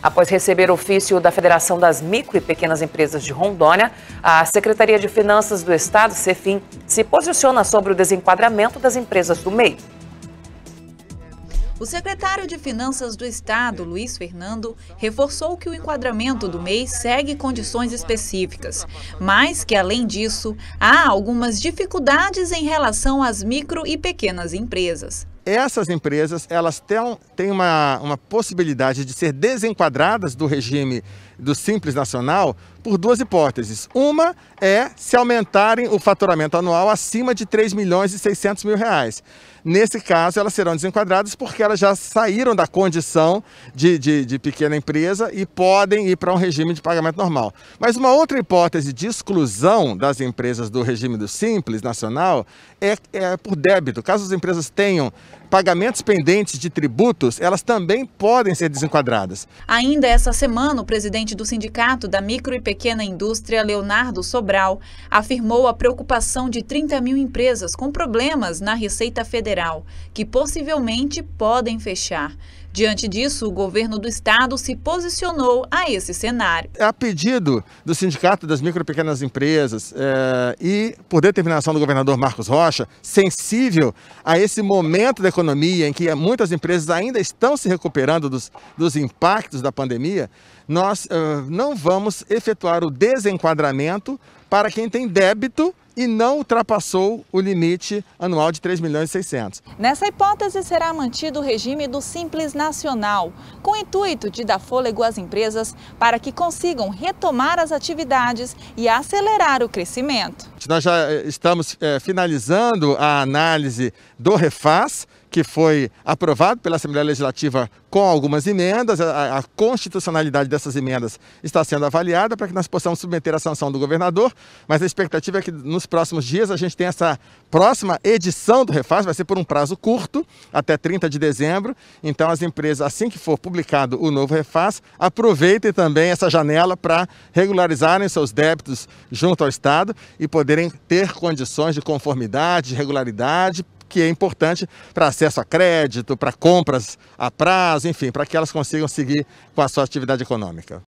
Após receber ofício da Federação das Micro e Pequenas Empresas de Rondônia, a Secretaria de Finanças do Estado, CEFIM, se posiciona sobre o desenquadramento das empresas do meio. O secretário de Finanças do Estado, Luiz Fernando, reforçou que o enquadramento do MEI segue condições específicas, mas que, além disso, há algumas dificuldades em relação às micro e pequenas empresas essas empresas elas têm, uma, uma possibilidade de ser desenquadradas do regime do Simples Nacional por duas hipóteses. Uma é se aumentarem o faturamento anual acima de 3 milhões e 600 mil reais. Nesse caso, elas serão desenquadradas porque elas já saíram da condição de, de, de pequena empresa e podem ir para um regime de pagamento normal. Mas uma outra hipótese de exclusão das empresas do regime do Simples Nacional é, é por débito. Caso as empresas tenham pagamentos pendentes de tributos, elas também podem ser desenquadradas. Ainda essa semana, o presidente presidente do Sindicato da Micro e Pequena Indústria, Leonardo Sobral, afirmou a preocupação de 30 mil empresas com problemas na Receita Federal, que possivelmente podem fechar. Diante disso, o governo do estado se posicionou a esse cenário. A pedido do Sindicato das Micro e Pequenas Empresas é, e por determinação do governador Marcos Rocha, sensível a esse momento da economia em que muitas empresas ainda estão se recuperando dos, dos impactos da pandemia, nós eh, não vamos efetuar o desenquadramento para quem tem débito e não ultrapassou o limite anual de 3 milhões e 600. Nessa hipótese, será mantido o regime do Simples Nacional, com o intuito de dar fôlego às empresas para que consigam retomar as atividades e acelerar o crescimento. Nós já eh, estamos é, finalizando a análise do refaz, que foi aprovado pela Assembleia Legislativa com algumas emendas. A, a, constitucionalidade dessas emendas está sendo avaliada para que nós possamos submeter a sanção do governador mas a expectativa é que nos próximos dias a gente tenha essa próxima edição do Refaz, vai ser por um prazo curto, até 30 de dezembro. Então as empresas, assim que for publicado o novo Refaz, aproveitem também essa janela para regularizarem seus débitos junto ao Estado e poderem ter condições de conformidade, de regularidade que é importante para acesso a crédito, para compras a prazo, enfim, para que elas consigam seguir com a sua atividade econômica.